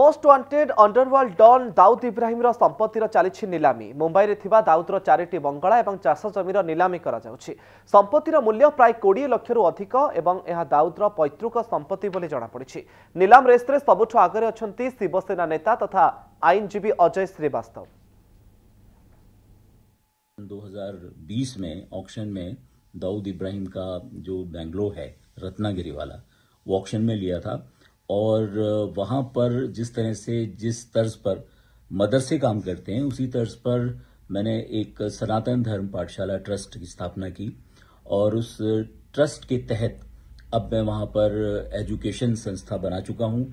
most wanted অন্ডরওয়ার্ল্ড ডন দাউদ ইব্রাহিমর সম্পত্তির চালছে নিলামি মুম্বাইরে থিবা দাউদর চারিটি বঙ্গলা এবং চাষ জমির নিলামি করা যাচ্ছে সম্পত্তির মূল্য প্রায় কোড়িয়ে লক্ষর অধিক এবং এহা দাউদর পৈতৃক সম্পত্তি বলে জনাপড়ি নিলাম রেসরে সবুঠু আগরে অনেক শিবসেনা নেতা তথা আইনজীবী অজয় শ্রীবাস্তব 2020 में ऑक्शन में दाऊद इब्राहिम का जो बेंगलो है रत्नागिरी वाला वो ऑक्शन में लिया था और वहाँ पर जिस तरह से जिस तर्ज पर मदरसे काम करते हैं उसी तर्ज पर मैंने एक सनातन धर्म पाठशाला ट्रस्ट की स्थापना की और उस ट्रस्ट के तहत अब मैं वहाँ पर एजुकेशन संस्था बना चुका हूँ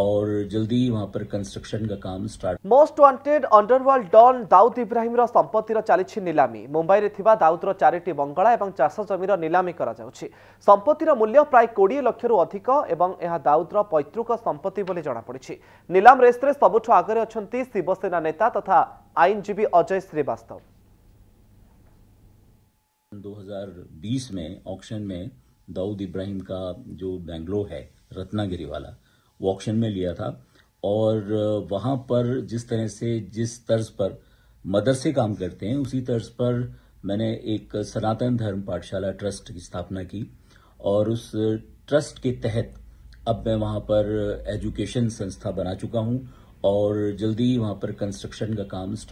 और जल्दी वहाँ पर कंस्ट्रक्शन का काम start most wanted underworld don Dawood इब्राहिमर संपत्तिर चली नीलामी मुंबईरे थिबा दाऊदर चारिटी बंगला और चाष जमीर नीलामी କରାଯାଉଛି ସମ୍ପତ୍ତିର ମୂଲ୍ୟ ପ୍ରାୟ କୋଡ଼ିଏ ଲକ୍ଷରୁ ଅଧିକ ଏବଂ ଏହା ଦାଉଦର ପୈତୃକ ସମ୍ପତ୍ତି ବୋଲି ଜଣାପଡ଼ିଛି ନିଲାମ ରେସ୍ରେ ସବୁଠୁ ଆଗରେ ଅଛନ୍ତି ଶିବସେନା ନେତା ତଥା ଆଇନଜୀବୀ ଅଜୟ ଶ୍ରୀବାସ୍ତବ 2020 में ऑक्शन में दाऊद इब्राहिम का जो बैंगलो है रत्नागिरी वाला ऑक्शन में लिया था और वहाँ पर जिस तरह से जिस तर्ज पर मदरसे काम करते हैं उसी तर्ज पर मैंने एक सनातन धर्म पाठशाला ट्रस्ट की स्थापना की और उस ट्रस्ट के तहत अब मैं वहाँ पर एजुकेशन संस्था बना चुका हूँ और जल्दी ही वहाँ पर कंस्ट्रक्शन का काम स्टार्ट